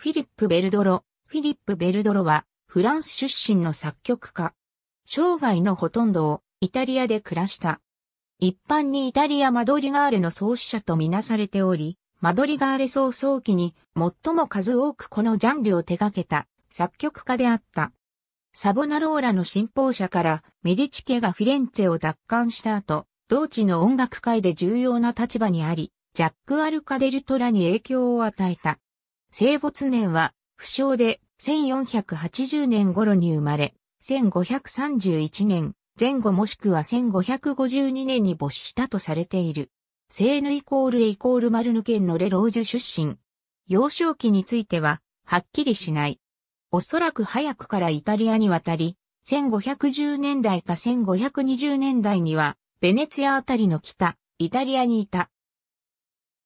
フィリップ・ベルドロ。フィリップ・ベルドロは、フランス出身の作曲家。生涯のほとんどをイタリアで暮らした。一般にイタリアマドリガーレの創始者とみなされており、マドリガーレ創創期に最も数多くこのジャンルを手掛けた作曲家であった。サボナローラの信奉者からメディチ家がフィレンツェを奪還した後、同地の音楽界で重要な立場にあり、ジャック・アルカデルトラに影響を与えた。生没年は、不詳で、1480年頃に生まれ、1531年、前後もしくは1552年に没したとされている。セーヌイコールイコールマルヌ県のレロージュ出身。幼少期については、はっきりしない。おそらく早くからイタリアに渡り、1510年代か1520年代には、ベネツィアあたりの北、イタリアにいた。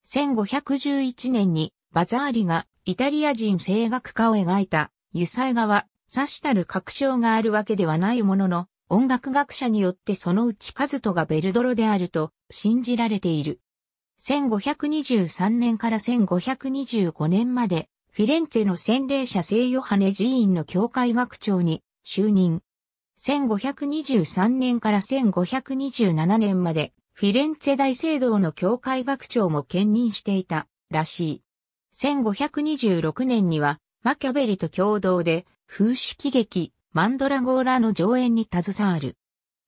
1511年にバザーリがイタリア人声楽家を描いた、油彩画は、さしたる確証があるわけではないものの、音楽学者によってそのうちカズトがベルドロであると信じられている。1523年から1525年まで、フィレンツェの洗礼者聖ヨハネ寺院の教会学長に就任。1523年から1527年まで、フィレンツェ大聖堂の教会学長も兼任していたらしい。1526年には、マキャベリと共同で、風式劇、マンドラゴーラの上演に携わる。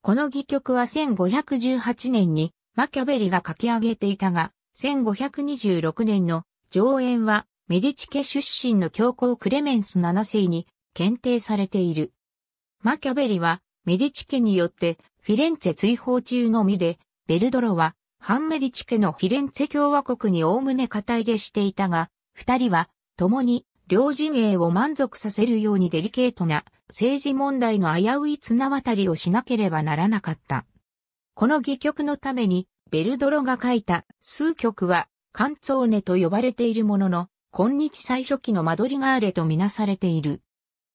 この戯曲は1518年に、マキャベリが書き上げていたが、1526年の上演は、メディチ家出身の教皇クレメンス7世に検定されている。マキャベリは、メディチ家によって、フィレンツェ追放中の身で、ベルドロは、反メディチ家のフィレンツェ共和国におおむね肩入れしていたが、二人は、共に、両陣営を満足させるようにデリケートな政治問題の危うい綱渡りをしなければならなかった。この戯曲のために、ベルドロが書いた数曲は、カンツォーネと呼ばれているものの、今日最初期のマドリガーレとみなされている。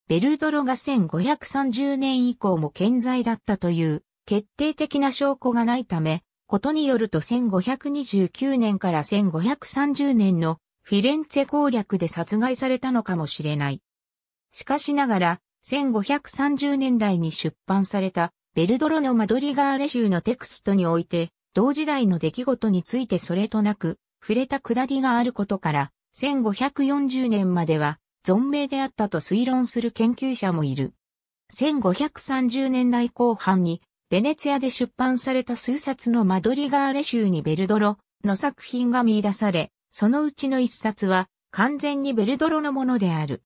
ベルドロが1530年以降も健在だったという決定的な証拠がないため、ことによると1529年から1530年のフィレンツェ攻略で殺害されたのかもしれない。しかしながら、1530年代に出版された、ベルドロのマドリガーレ州のテクストにおいて、同時代の出来事についてそれとなく、触れた下りがあることから、1540年までは、存命であったと推論する研究者もいる。1530年代後半に、ベネツィアで出版された数冊のマドリガーレ州にベルドロの作品が見出され、そのうちの一冊は完全にベルドロのものである。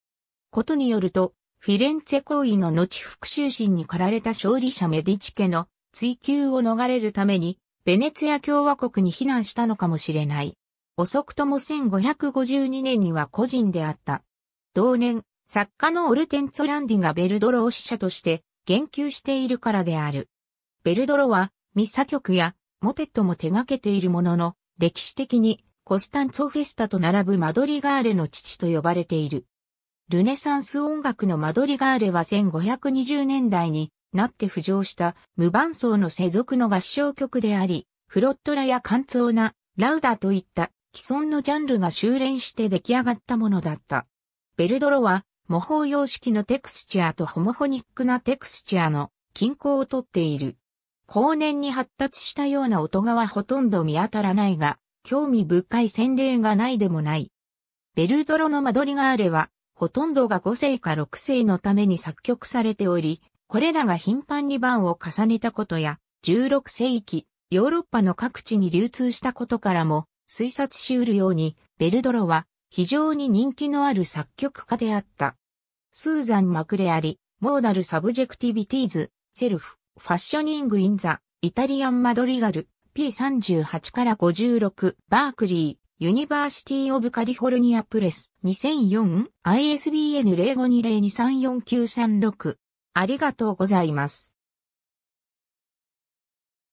ことによると、フィレンツェ行為の後復讐心に駆られた勝利者メディチ家の追求を逃れるために、ベネツィア共和国に避難したのかもしれない。遅くとも1552年には個人であった。同年、作家のオルテンツォランディがベルドロを死者として言及しているからである。ベルドロはミサ曲やモテットも手掛けているものの、歴史的にコスタンツォフェスタと並ぶマドリガーレの父と呼ばれている。ルネサンス音楽のマドリガーレは1520年代になって浮上した無伴奏の世俗の合唱曲であり、フロットラやカンツオナ、ラウダといった既存のジャンルが修練して出来上がったものだった。ベルドロは模倣様式のテクスチャーとホモホニックなテクスチャーの均衡をとっている。後年に発達したような音がはほとんど見当たらないが、興味深い洗礼がないでもない。ベルドロのマドリガーレは、ほとんどが5世か6世のために作曲されており、これらが頻繁に版を重ねたことや、16世紀、ヨーロッパの各地に流通したことからも、推察しうるように、ベルドロは非常に人気のある作曲家であった。スーザン・マクレアリ、モーダル・サブジェクティビティーズ、セルフ、ファッショニング・イン・ザ、イタリアン・マドリガル、P38 から56、バークリー、ユニバーシティオブカリフォルニアプレス、2004、ISBN 0 5 2 0 2 3 4 9 3 6ありがとうございます。